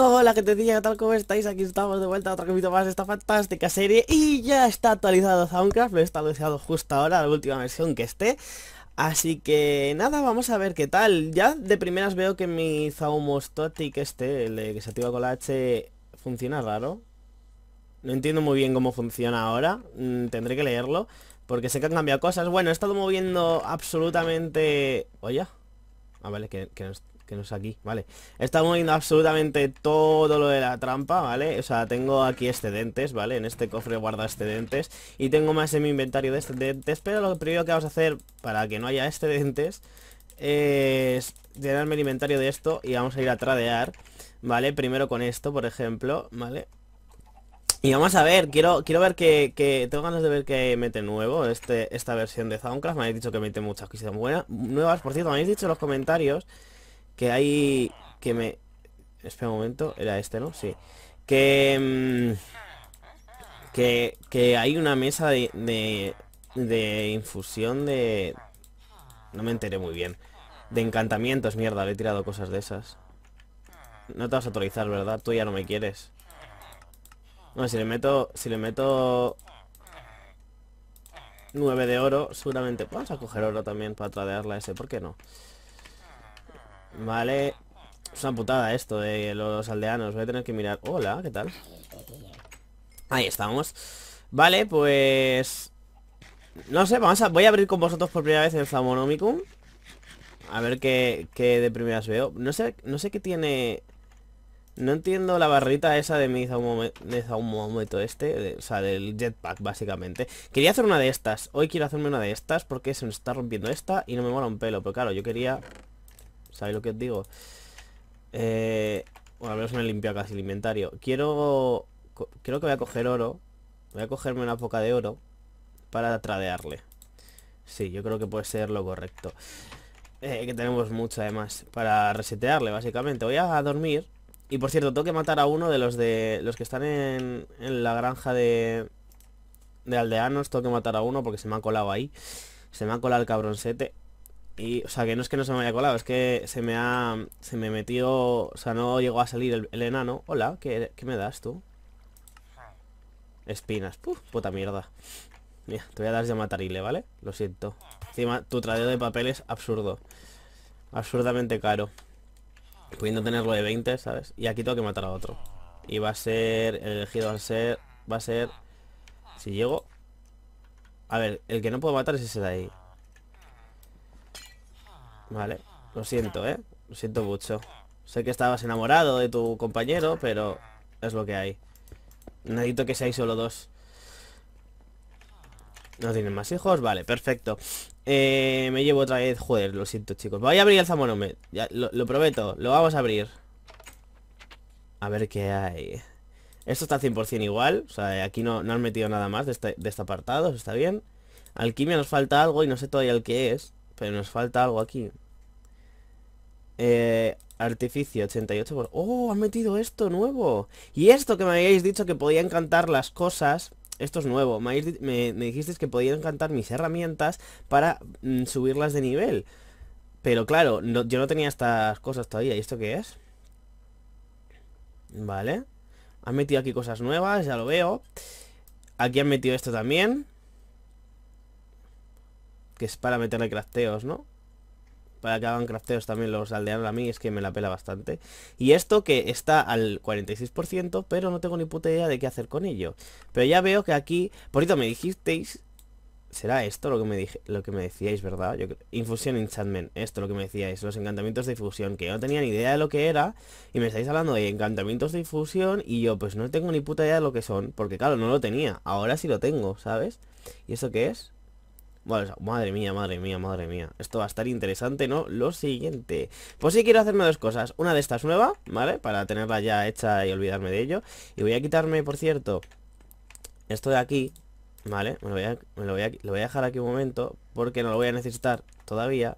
Hola gente ¿qué tal? ¿Cómo estáis? Aquí estamos de vuelta a otro capítulo más de esta fantástica serie Y ya está actualizado Soundcraft, lo he establecido justo ahora, la última versión que esté Así que nada, vamos a ver qué tal Ya de primeras veo que mi Zaumostotic este, el de que se activa con la H, funciona raro No entiendo muy bien cómo funciona ahora, mm, tendré que leerlo Porque sé que han cambiado cosas Bueno, he estado moviendo absolutamente... Oye, ah vale, que, que que no es aquí, vale Estamos viendo absolutamente todo lo de la trampa, ¿vale? O sea, tengo aquí excedentes, ¿vale? En este cofre guarda excedentes Y tengo más en mi inventario de excedentes Pero lo primero que vamos a hacer para que no haya excedentes Es llenarme el inventario de esto y vamos a ir a tradear ¿Vale? Primero con esto, por ejemplo, ¿vale? Y vamos a ver, quiero, quiero ver que, Tengo ganas de ver que mete nuevo este, Esta versión de Soundcraft, me habéis dicho que mete muchas cosas buenas Nuevas, por cierto, me habéis dicho en los comentarios que hay... Que me... Espera un momento. Era este, ¿no? Sí. Que... Mm, que, que hay una mesa de, de, infusión de... No me enteré muy bien. De encantamientos, mierda. Le he tirado cosas de esas. No te vas a autorizar, ¿verdad? Tú ya no me quieres. No, si le meto... Si le meto... 9 de oro, seguramente... Vamos a coger oro también para tradearla ese, ¿por qué no? Vale. Es una putada esto de los aldeanos. Voy a tener que mirar. Hola, ¿qué tal? Ahí estamos. Vale, pues... No sé, vamos a... Voy a abrir con vosotros por primera vez el Zamonomicum. A ver qué, de primeras veo. No sé, no sé qué tiene... No entiendo la barrita esa de mi Zaumometo este, o sea, del jetpack, básicamente. Quería hacer una de estas. Hoy quiero hacerme una de estas porque se me está rompiendo esta y no me mola un pelo. Pero claro, yo quería ¿Sabéis lo que os digo? Eh, bueno, al menos me he limpiado casi el inventario. Quiero... Creo que voy a coger oro. Voy a cogerme una poca de oro para tradearle. Sí, yo creo que puede ser lo correcto. Eh, que tenemos mucho además para resetearle, básicamente. Voy a dormir. Y por cierto, tengo que matar a uno de los de los que están en, la granja de, de aldeanos. Tengo que matar a uno porque se me ha colado ahí. Se me ha colado el cabroncete. Y, o sea, que no es que no se me haya colado, es que se me ha... Se me metió... O sea, no llegó a salir el, enano. Hola, ¿qué, me das tú? Espinas. Puf, puta mierda. Mira, te voy a dar de matarile, ¿vale? Lo siento. Encima, tu tradeo de papel es absurdo. Absurdamente caro. Pudiendo tenerlo de 20, ¿sabes? Y aquí tengo que matar a otro. Y va a ser... El elegido va a ser... Va a ser... Si llego... A ver, el que no puedo matar es ese de ahí. Vale, lo siento, ¿eh? Lo siento mucho. Sé que estabas enamorado de tu compañero, pero es lo que hay. Necesito que seáis solo dos. ¿No tienen más hijos? Vale, perfecto. Eh, me llevo otra vez... Joder, lo siento, chicos. Voy a abrir el zamorome, lo, prometo. Lo vamos a abrir. A ver qué hay. Esto está 100% igual. O sea, aquí no, han metido nada más de este, de este apartado. Está bien. Alquimia nos falta algo y no sé todavía el que es. Pero nos falta algo aquí. Eh, artificio, 88 ¡Oh! Han metido esto nuevo. Y esto que me habíais dicho que podía encantar las cosas... Esto es nuevo. Me, dijisteis que podía encantar mis herramientas para mm, subirlas de nivel. Pero claro, yo no tenía estas cosas todavía. ¿Y esto qué es? Vale. Han metido aquí cosas nuevas, ya lo veo. Aquí han metido esto también. Que es para meterle crafteos, ¿no? Para que hagan crafteos también los aldeanos a mí Es que me la pela bastante Y esto que está al 46% Pero no tengo ni puta idea de qué hacer con ello Pero ya veo que aquí Por eso me dijisteis ¿Será esto lo que me dije, lo que me decíais, verdad? Yo, infusión enchantment, esto lo que me decíais, los encantamientos de difusión. que yo no tenía ni idea de lo que era, y me estáis hablando de encantamientos de infusión, y yo pues no tengo ni puta idea de lo que son, porque claro, no lo tenía, ahora sí lo tengo, ¿sabes? ¿Y eso qué es? Bueno, madre mía, madre mía, madre mía. Esto va a estar interesante, ¿no? Lo siguiente. Pues sí quiero hacerme dos cosas. Una de estas nueva, ¿vale? Para tenerla ya hecha y olvidarme de ello. Y voy a quitarme, por cierto, esto de aquí, ¿vale? Me lo voy a, lo voy a dejar aquí un momento porque no lo voy a necesitar todavía.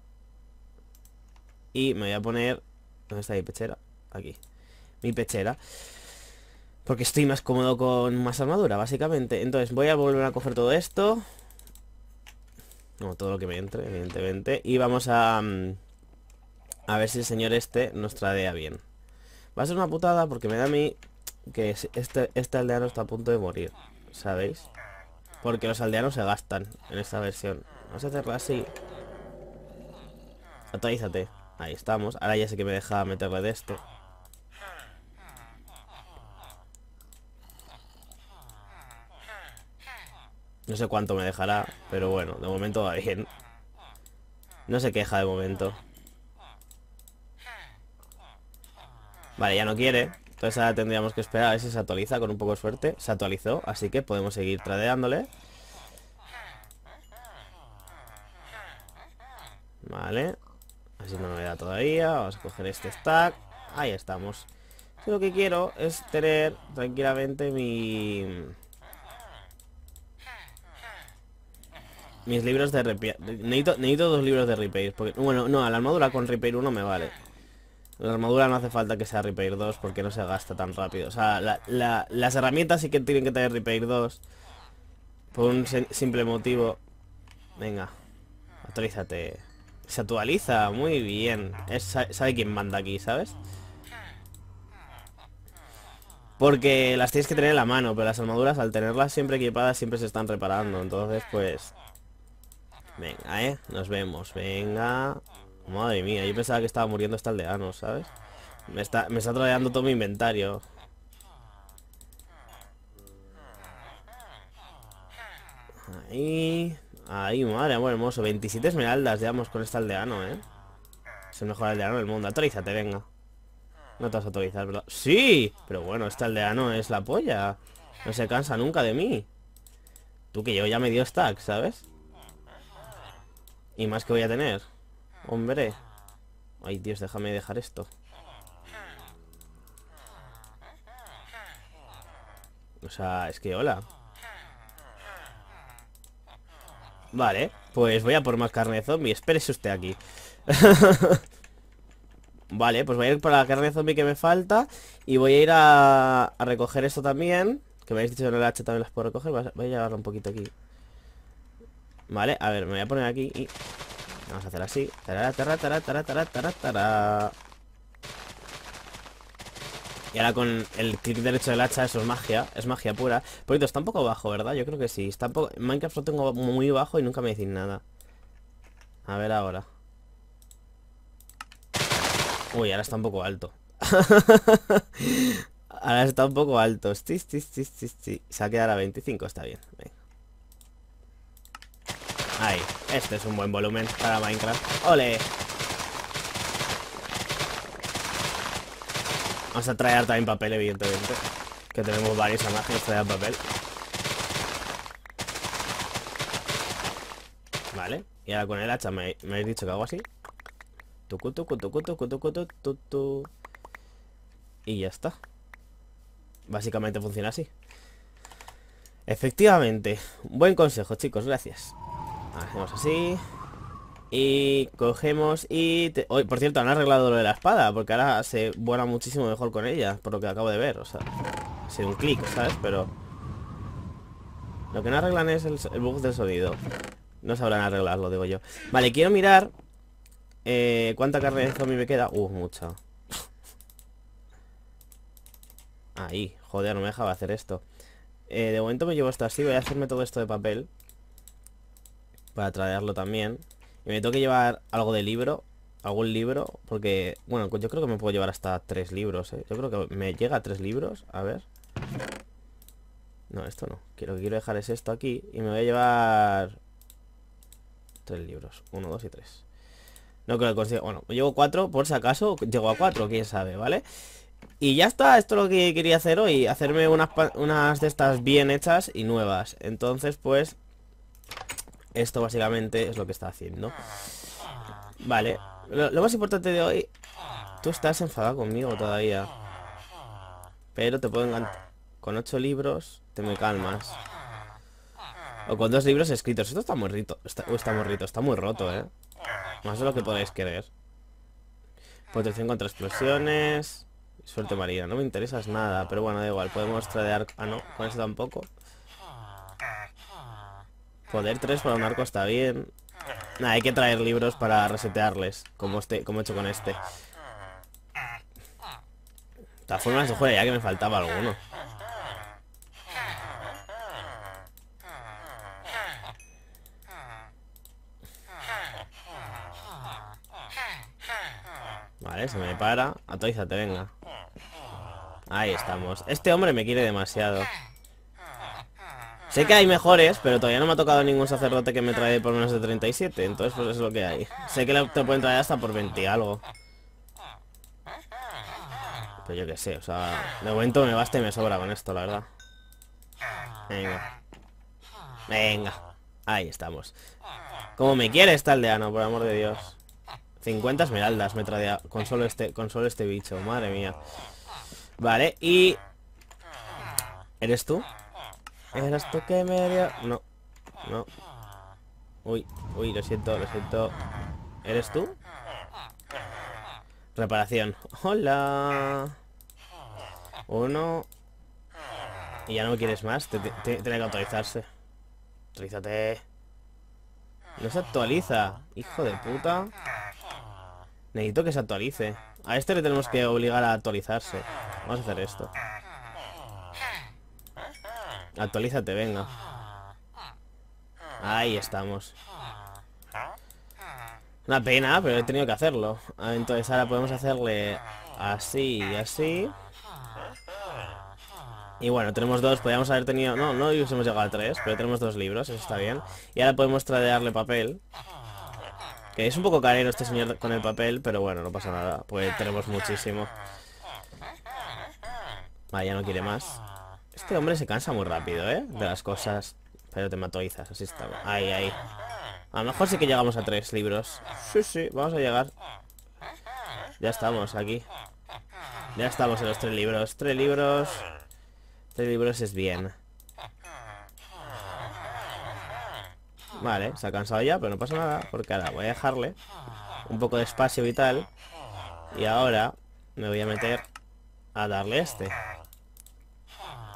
Y me voy a poner... ¿Dónde está mi pechera? Aquí. Mi pechera. Porque estoy más cómodo con más armadura, básicamente. Entonces voy a volver a coger todo esto. Como todo lo que me entre, evidentemente. Y vamos a... Mm, a ver si el señor este nos tradea bien. Va a ser una putada porque me da a mí que este, este, aldeano está a punto de morir. ¿Sabéis? Porque los aldeanos se gastan en esta versión. Vamos a hacerlo así. Actualízate. Ahí estamos. Ahora ya sé que me deja meterle de esto No sé cuánto me dejará, pero bueno, de momento va bien. No se queja de momento. Vale, ya no quiere. Entonces ahora tendríamos que esperar a ver si se actualiza con un poco de suerte. Se actualizó, así que podemos seguir tradeándole. Vale. Así no me da todavía. Vamos a coger este stack. Ahí estamos. lo que quiero es tener tranquilamente mi... Mis libros de repair. Necesito, dos libros de repair. Porque, bueno, no, la armadura con repair 1 me vale. La armadura no hace falta que sea repair 2 porque no se gasta tan rápido. O sea, las herramientas sí que tienen que tener repair 2. Por un simple motivo. Venga. Actualízate. Se actualiza. Muy bien. sabe quién manda aquí, ¿sabes? Porque las tienes que tener en la mano, pero las armaduras al tenerlas siempre equipadas siempre se están reparando. Entonces, pues, Venga, ¿eh? Nos vemos. Venga. Madre mía, yo pensaba que estaba muriendo este aldeano, ¿sabes? Me está, me está todo mi inventario. Ahí. Ahí, madre, amor hermoso. 27 esmeraldas llevamos con este aldeano, ¿eh? Es el mejor aldeano del mundo. Autorízate, venga. No te vas a autorizar, ¿verdad? ¡Sí! Pero bueno, este aldeano es la polla. No se cansa nunca de mí. Tú que yo ya me dio stack, ¿sabes? ¿Y más que voy a tener? Hombre. Ay, Dios, déjame dejar esto. O sea, es que hola. Vale, pues voy a por más carne de zombie. Espérese usted aquí. vale, pues voy a ir por la carne de zombie que me falta. Y voy a ir a, recoger esto también. Que me habéis dicho que en el hacha también las puedo recoger. Voy a llevarlo un poquito aquí. Vale, a ver, me voy a poner aquí y... Vamos a hacer así. y ahora con el clic derecho del hacha, eso es magia, es magia pura. Por cierto, está un poco bajo, ¿verdad? Yo creo que sí. Está un poco... Minecraft lo tengo muy bajo y nunca me decís nada. A ver ahora. Uy, ahora está un poco alto. ahora está un poco alto. Sí, sí, sí, sí, sí. Se ha quedado a 25, está bien. Ahí, este es un buen volumen para Minecraft. ¡Ole! Vamos a traer también papel, evidentemente. Que tenemos varias imágenes en papel. Vale. Y ahora con el hacha me, habéis dicho que hago así. Tucu, Y ya está. Básicamente funciona así. Efectivamente. Buen consejo, chicos. Gracias. Hacemos así. Y cogemos y... hoy por cierto, han arreglado lo de la espada, porque ahora se vuela muchísimo mejor con ella, por lo que acabo de ver. O sea, es un clic, ¿sabes? Pero... Lo que no arreglan es el, bug del sonido. No sabrán arreglarlo, digo yo. Vale, quiero mirar... Eh, ¿Cuánta carne de zombie me queda? Uh, mucha. Ahí, joder, no me dejaba hacer esto. Eh, de momento me llevo esto así, voy a hacerme todo esto de papel para traerlo también. Y me tengo que llevar algo de libro, algún libro, porque, bueno, yo creo que me puedo llevar hasta tres libros, ¿eh? Yo creo que me llega a tres libros, a ver. No, esto no. Lo quiero dejar es esto aquí y me voy a llevar tres libros. Uno, dos y tres. No creo que consiga... Bueno, llevo cuatro, por si acaso llego a cuatro, quién sabe, ¿vale? Y ya está, esto es lo que quería hacer hoy, hacerme unas, unas de estas bien hechas y nuevas. Entonces, pues, esto básicamente es lo que está haciendo. Ah. Vale. Lo, más importante de hoy... Tú estás enfadado conmigo todavía. Pero te puedo encantar. Con ocho libros te me calmas. O con dos libros escritos. Esto está muy rito. Está, muy rito. Está muy roto, ¿eh? Más de lo que podéis querer. Protección contra explosiones. Suerte María, No me interesas nada. Pero bueno, da igual. Podemos tradear... Ah, no. Con eso tampoco. Joder, 3 para un arco está bien. Nada, hay que traer libros para resetearles, como, este, como he hecho con este. De todas formas, de juega ya que me faltaba alguno. Vale, se me para. te venga. Ahí estamos. Este hombre me quiere demasiado. Sé que hay mejores, pero todavía no me ha tocado ningún sacerdote que me trae por menos de 37, entonces pues es lo que hay. Sé que te pueden traer hasta por 20 algo. Pero yo qué sé, o sea, de momento me basta y me sobra con esto, la verdad. Venga. Venga. Ahí estamos. Como me quiere este aldeano, por amor de Dios. 50 esmeraldas me trae con solo este, con solo este bicho, madre mía. Vale, y... ¿Eres tú? ¿Eras tú que No, no. Uy, uy, lo siento, lo siento. ¿Eres tú? Reparación. Hola. Uno. Y ya no me quieres más. tiene que actualizarse Actualízate No se actualiza. Hijo de puta. Necesito que se actualice. A este le tenemos que obligar a actualizarse. Vamos a hacer esto. Actualízate, venga. Ahí estamos. Una pena, pero he tenido que hacerlo. Ah, entonces ahora podemos hacerle así y así. Y bueno, tenemos dos, podríamos haber tenido... No, no hemos llegado a tres, pero tenemos dos libros, eso está bien. Y ahora podemos tradearle papel. Que es un poco carero este señor con el papel, pero bueno, no pasa nada, pues tenemos muchísimo. Vale, ya no quiere más. Este hombre se cansa muy rápido, ¿eh? De las cosas. Pero te matoizas, así está Ahí, ahí. A lo mejor sí que llegamos a tres libros. Sí, sí, vamos a llegar. Ya estamos aquí. Ya estamos en los tres libros. Tres libros. Tres libros es bien. Vale, se ha cansado ya, pero no pasa nada, porque ahora voy a dejarle un poco de espacio vital. Y ahora me voy a meter a darle este.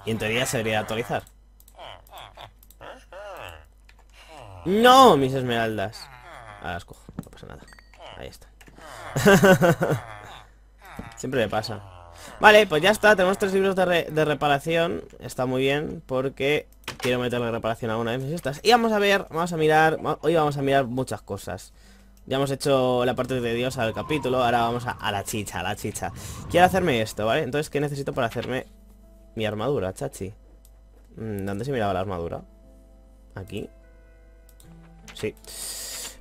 Y en teoría se debería actualizar. ¡No! Mis esmeraldas. Ahora las cojo, no pasa nada. Ahí está. Siempre me pasa. Vale, pues ya está. Tenemos tres libros de, reparación. Está muy bien porque quiero meter la reparación a una de mis estas. Y vamos a ver, vamos a mirar... Hoy vamos a mirar muchas cosas. Ya hemos hecho la parte de Dios al capítulo, ahora vamos a, a, la chicha, a la chicha. Quiero hacerme esto, ¿vale? Entonces, ¿qué necesito para hacerme mi armadura, chachi. Mm, ¿Dónde se miraba la armadura? ¿Aquí? Sí.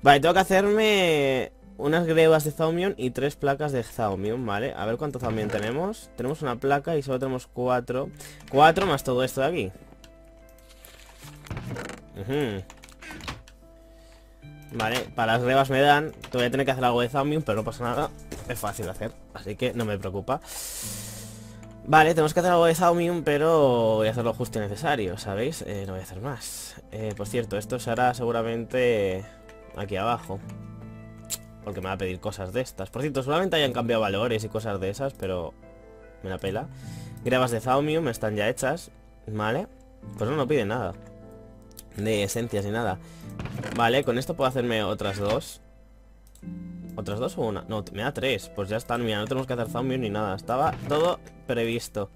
Vale, tengo que hacerme unas grebas de Zaumion y tres placas de Zaumion, ¿vale? A ver cuánto Zaumion tenemos. Tenemos una placa y solo tenemos cuatro. Cuatro más todo esto de aquí. Vale, para las grebas me dan. Todavía voy a tener que hacer algo de Zaumion, pero no pasa nada. Es fácil de hacer, así que no me preocupa. Vale, tenemos que hacer algo de Zaumium, pero voy a hacer lo justo y necesario, ¿sabéis? Eh, no voy a hacer más. Eh, por cierto, esto se hará seguramente aquí abajo. Porque me va a pedir cosas de estas. Por cierto, seguramente hayan cambiado valores y cosas de esas, pero me la pela. Grabas de Zaumium están ya hechas, ¿vale? Pues no, no pide nada. De esencias ni nada. Vale, con esto puedo hacerme otras dos. ¿Otras dos o una? No, me da tres. Pues ya están, mira, no tenemos que hacer zombies ni nada. Estaba todo previsto.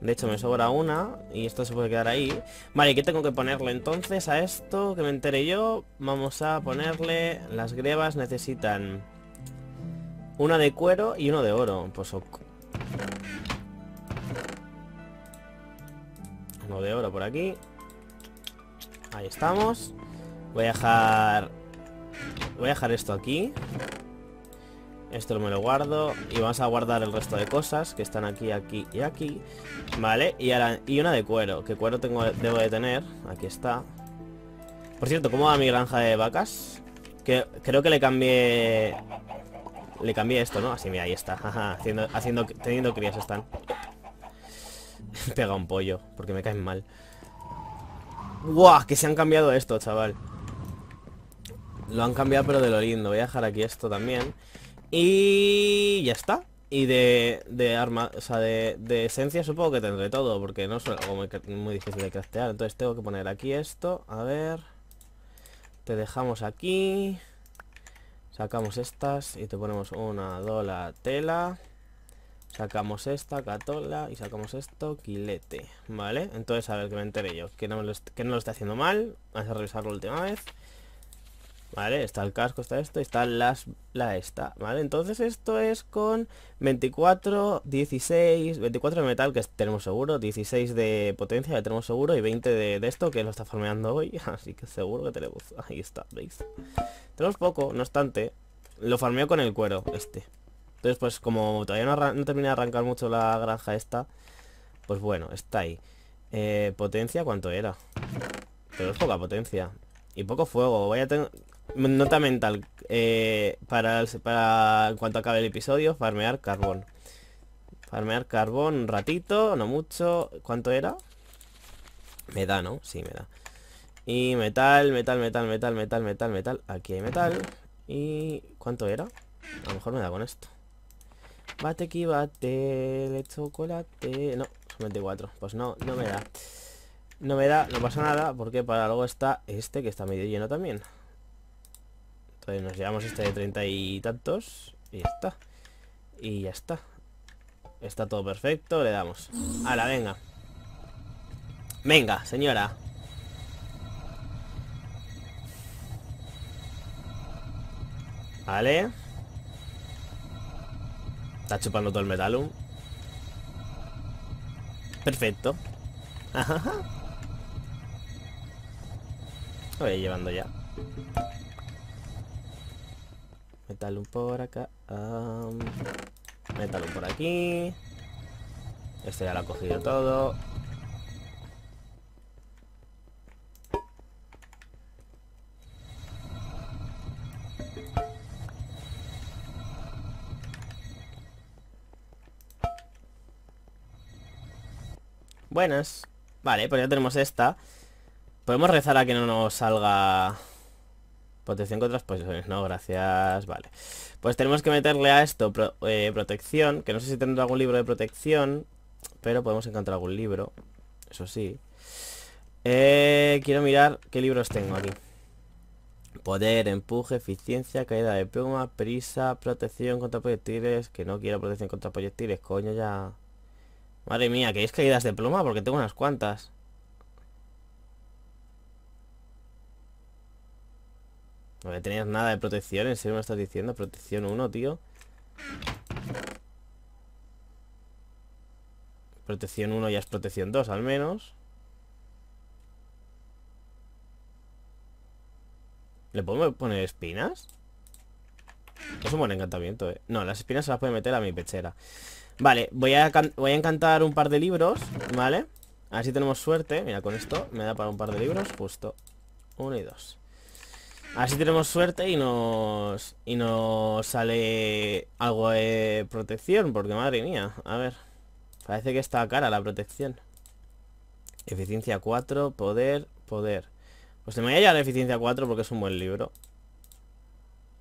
De hecho, me sobra una y esto se puede quedar ahí. Vale, ¿qué tengo que ponerle entonces a esto? Que me entere yo. Vamos a ponerle... Las grebas necesitan... Una de cuero y uno de oro. Pues Uno de oro por aquí. Ahí estamos. Voy a dejar... Voy a dejar esto aquí. Esto me lo guardo Y vamos a guardar el resto de cosas Que están aquí, aquí y aquí Vale, y, ahora, y una de cuero Que cuero tengo, debo de tener Aquí está Por cierto, ¿cómo va mi granja de vacas? Que, creo que le cambié Le cambié esto, ¿no? Así, mira, ahí está haciendo, Teniendo crías están Pega un pollo Porque me caen mal ¡Guau! Que se han cambiado esto, chaval Lo han cambiado pero de lo lindo Voy a dejar aquí esto también y ya está. Y de, de arma, o sea, de, esencia supongo que tendré todo, porque no es algo muy, difícil de craftear. Entonces tengo que poner aquí esto, a ver. Te dejamos aquí. Sacamos estas y te ponemos una dola tela. Sacamos esta, catola y sacamos esto, quilete. ¿Vale? Entonces, a ver que me enteré yo. Que no, lo, que no lo esté haciendo mal. Vamos a revisarlo la última vez. ¿Vale? Está el casco, está esto, está las, la esta, ¿vale? Entonces esto es con 24, 16, 24 de metal que tenemos seguro, 16 de potencia que tenemos seguro y 20 de, esto que lo está farmeando hoy, así que seguro que tenemos, ahí está, ¿veis? Tenemos poco, no obstante, lo farmeo con el cuero, este. Entonces pues como todavía no, terminé de arrancar mucho la granja esta, pues bueno, está ahí. Eh, potencia, ¿cuánto era? Pero es poca potencia. Y poco fuego. Voy a tener... Nota mental. Eh, para, En cuanto acabe el episodio, farmear carbón. Farmear carbón un ratito, no mucho. ¿Cuánto era? Me da, ¿no? Sí, me da. Y metal, metal, metal, metal, metal, metal, metal. Aquí hay metal. ¿Y cuánto era? A lo mejor me da con esto. Bate aquí, bate. chocolate. No, 24. Pues no, no me da. No me da, no pasa nada, porque para luego está este que está medio lleno también. Entonces nos llevamos este de treinta y tantos y ya está. Y ya está. Está todo perfecto, le damos. Ahora, venga. Venga, señora. Vale. Está chupando todo el metalum. Perfecto. Lo voy llevando ya. Métalo por acá. Metal por aquí. Este ya lo ha cogido todo. Buenas. Vale, pues ya tenemos esta. Podemos rezar a que no nos salga Protección contra exposiciones, no, gracias, vale Pues tenemos que meterle a esto eh, protección Que no sé si tendrá algún libro de protección Pero podemos encontrar algún libro Eso sí eh, Quiero mirar qué libros tengo aquí Poder, empuje, eficiencia, caída de pluma, prisa, protección contra proyectiles Que no quiero protección contra proyectiles, coño ya Madre mía, ¿queréis caídas de pluma? Porque tengo unas cuantas No tenías nada de protección, ¿en serio me estás diciendo? Protección 1, tío. Protección 1 ya es protección 2, al menos. ¿Le podemos poner espinas? Es un buen encantamiento, ¿eh? No, las espinas se las puede meter a mi pechera. Vale, voy a, voy a encantar un par de libros, ¿vale? A ver si tenemos suerte. Mira, con esto me da para un par de libros, justo. 1 y 2 Así tenemos suerte y nos y sale algo de protección, porque madre mía, a ver. Parece que está cara la protección. Eficiencia 4, poder, poder. Pues te me voy a llevar eficiencia 4 porque es un buen libro.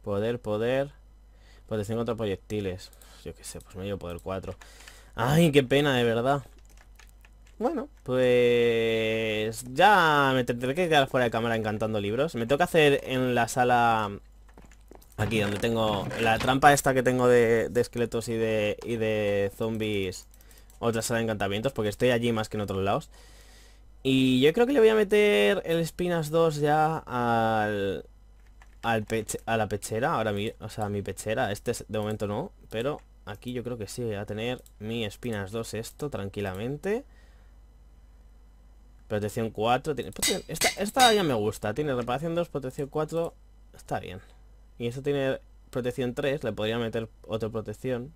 Poder, poder. Protección contra proyectiles. Yo qué sé, pues me llevo poder 4. Ay, qué pena, de verdad. Bueno, pues ya me tendré que quedar fuera de cámara encantando libros. Me toca hacer en la sala... Aquí, donde tengo la trampa esta que tengo de, esqueletos y de, de zombies. Otra sala de encantamientos, porque estoy allí más que en otros lados. Y yo creo que le voy a meter el spinas 2 ya al... al a la pechera, ahora o sea, mi pechera, este de momento no, pero aquí yo creo que sí, voy a tener mi Espinas 2 esto tranquilamente. Protección 4. Tiene, pues esta, ya me gusta. Tiene reparación 2, protección 4. Está bien. Y esto tiene protección 3. Le podría meter otra protección.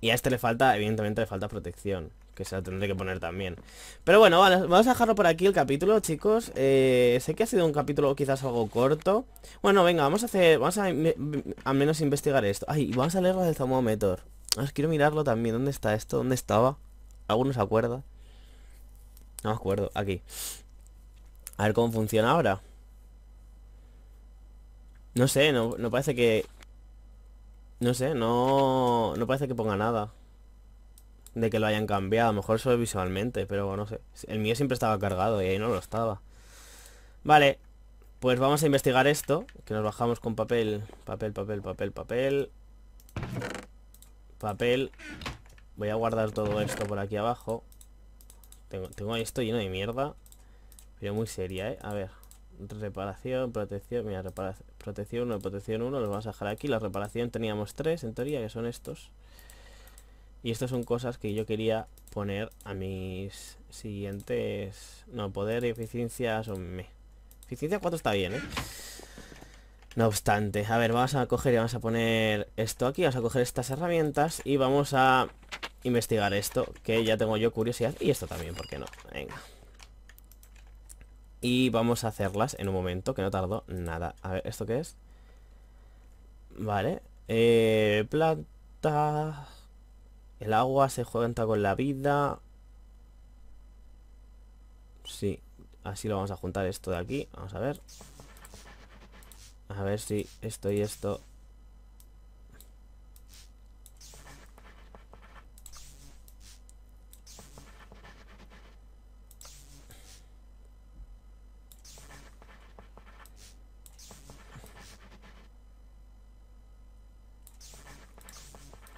Y a este le falta, evidentemente le falta protección Que se la tendré que poner también Pero bueno, vamos a dejarlo por aquí el capítulo, chicos eh, Sé que ha sido un capítulo quizás algo corto Bueno, venga, vamos a hacer Vamos a al menos investigar esto Ay, vamos a leerlo del Zamometor ah, quiero mirarlo también, ¿dónde está esto? ¿Dónde estaba? algunos se acuerda. No me acuerdo, aquí. A ver cómo funciona ahora. No sé, no, parece que... No sé, no... No parece que ponga nada. De que lo hayan cambiado. A lo mejor solo visualmente, pero no sé. El mío siempre estaba cargado y ahí no lo estaba. Vale. Pues vamos a investigar esto. Que nos bajamos con papel. Papel, papel, papel, papel. Papel. Voy a guardar todo esto por aquí abajo. Tengo, esto lleno de mierda. Pero muy seria, ¿eh? A ver. Reparación, protección. Mira, protección 1, protección 1. Los vamos a dejar aquí. La reparación teníamos 3, en teoría, que son estos. Y estas son cosas que yo quería poner a mis siguientes... No, poder y eficiencia son me. Eficiencia 4 está bien, ¿eh? No obstante, a ver, vamos a coger y vamos a poner esto aquí, vamos a coger estas herramientas y vamos a investigar esto, que ya tengo yo curiosidad. Y esto también, ¿por qué no? Venga. Y vamos a hacerlas en un momento, que no tardo nada. A ver, ¿esto qué es? Vale. Eh, El agua se juega con la vida. Sí, así lo vamos a juntar esto de aquí. Vamos a ver. A ver si esto y esto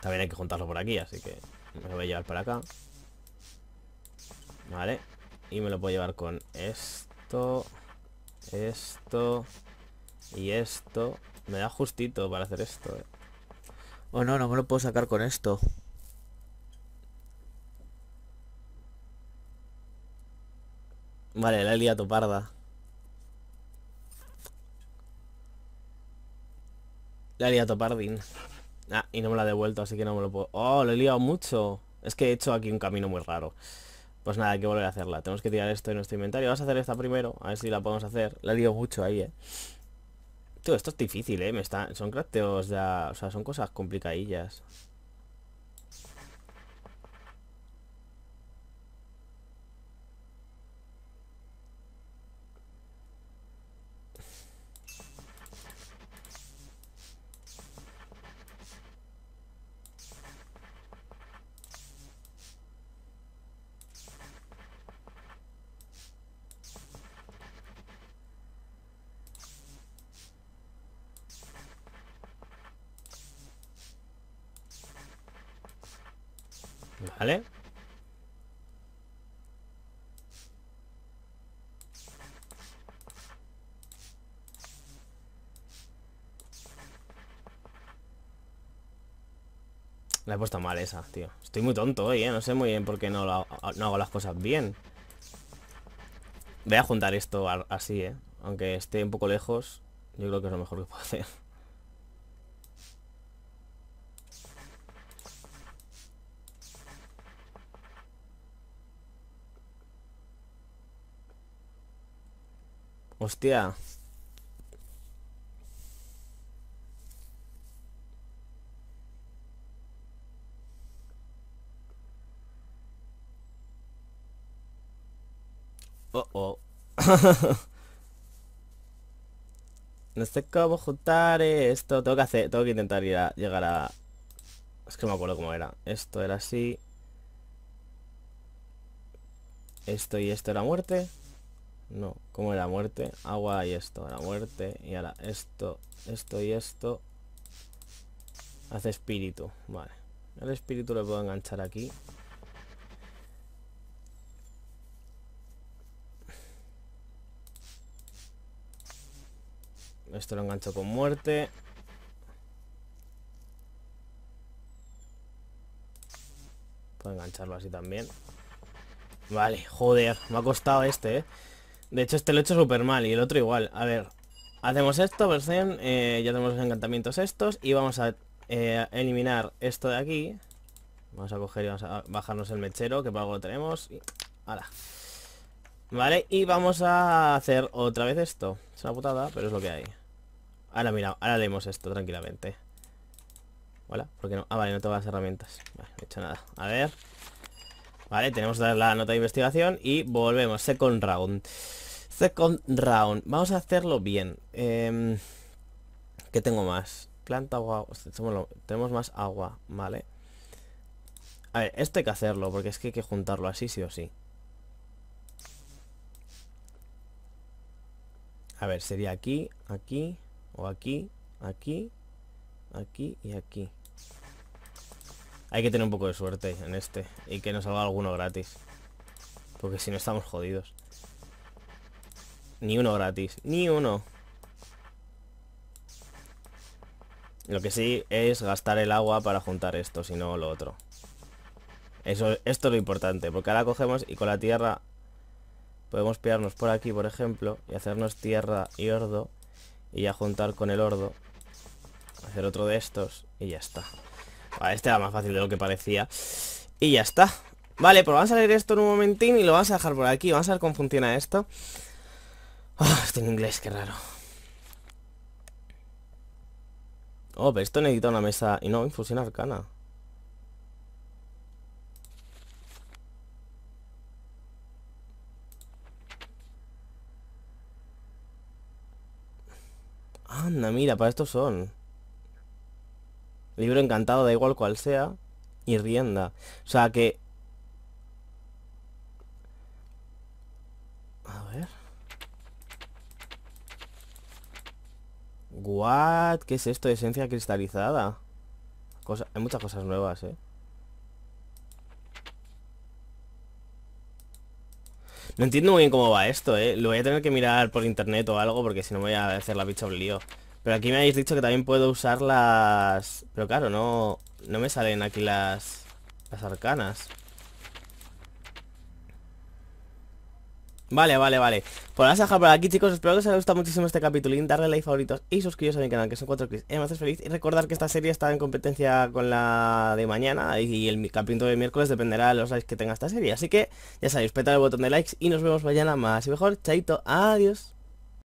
También hay que juntarlo por aquí, así que me lo voy a llevar para acá. Vale. Y me lo puedo llevar con esto, esto y esto. Me da justito para hacer esto. Eh. Oh, no, no me lo puedo sacar con esto. Vale, la he parda. La he pardín. Ah, y no me la ha devuelto, así que no me lo puedo... ¡Oh, lo he liado mucho! Es que he hecho aquí un camino muy raro. Pues nada, hay que volver a hacerla. Tenemos que tirar esto de nuestro inventario. ¿Vas a hacer esta primero, a ver si la podemos hacer. La he liado mucho ahí, ¿eh? Tío, esto es difícil, ¿eh? Me está... Son crafteos ya... O sea, son cosas complicadillas. La he puesto mal esa, tío. Estoy muy tonto hoy, ¿eh? No sé muy bien por qué no, no hago las cosas bien. Voy a juntar esto así, ¿eh? Aunque esté un poco lejos, yo creo que es lo mejor que puedo hacer. Hostia. Oh, oh. no sé cómo juntar esto. Tengo que hacer, tengo que intentar llegar a... Es que no me acuerdo cómo era. Esto era así. Esto y esto era muerte. No, ¿cómo era muerte? Agua y esto, era muerte. Y ahora esto, esto y esto. Hace espíritu, vale. El espíritu lo puedo enganchar aquí. Esto lo engancho con muerte. Puedo engancharlo así también. Vale, joder, me ha costado este, ¿eh? De hecho, este lo he hecho súper mal y el otro igual. A ver, hacemos esto, versión, pues, eh, ya tenemos los encantamientos estos y vamos a eh, eliminar esto de aquí. Vamos a coger y vamos a bajarnos el mechero, que para algo tenemos. Y... ¡Hala! Vale, y vamos a hacer otra vez esto. Es una putada, pero es lo que hay. Ahora mira, ahora leemos esto tranquilamente. Hola, no? Ah, vale, no tengo las herramientas. Vale, no he hecho nada. A ver. Vale, tenemos la nota de investigación y volvemos. Second round. Second round. Vamos a hacerlo bien. Em, ¿Qué tengo más? Planta, agua. Tenemos más agua, ¿vale? A ver, esto hay que hacerlo, porque es que hay que juntarlo así, sí o sí. A ver, sería aquí, aquí, o aquí, aquí, aquí y aquí. Hay que tener un poco de suerte en este. Y que nos salga alguno gratis. Porque si no estamos jodidos. Ni uno gratis. Ni uno. Lo que sí es gastar el agua para juntar esto, si no lo otro. Eso, esto es lo importante, porque ahora cogemos y con la tierra podemos pillarnos por aquí, por ejemplo, y hacernos tierra y ordo. Y a juntar con el ordo. Hacer otro de estos y ya está. Vale, este era más fácil de lo que parecía. Y ya está. Vale, pues vamos a leer esto en un momentín y lo vamos a dejar por aquí. Vamos a ver cómo funciona esto. Ah, en inglés, qué raro. Oh, pero esto necesita una mesa... Y no, infusión arcana. Anda, mira, para estos son. Libro encantado, da igual cual sea. Y rienda. O sea que... A ver. What? ¿Qué es esto? Esencia cristalizada. Cosa... Hay muchas cosas nuevas, eh. No entiendo muy bien cómo va esto, ¿eh? Lo voy a tener que mirar por internet o algo porque si no voy a hacer la bicha un lío. Pero aquí me habéis dicho que también puedo usar las... Pero claro, no, no me salen aquí las, las arcanas. Vale, vale, vale Por pues la dejar por aquí chicos, espero que os haya gustado muchísimo este capítulo Darle like, favoritos y suscribiros a mi canal Que son 4 clics, más feliz Y recordar que esta serie está en competencia con la de mañana Y el capítulo de miércoles dependerá de los likes que tenga esta serie Así que, ya sabéis, petad el botón de likes Y nos vemos mañana más y mejor, chaito, adiós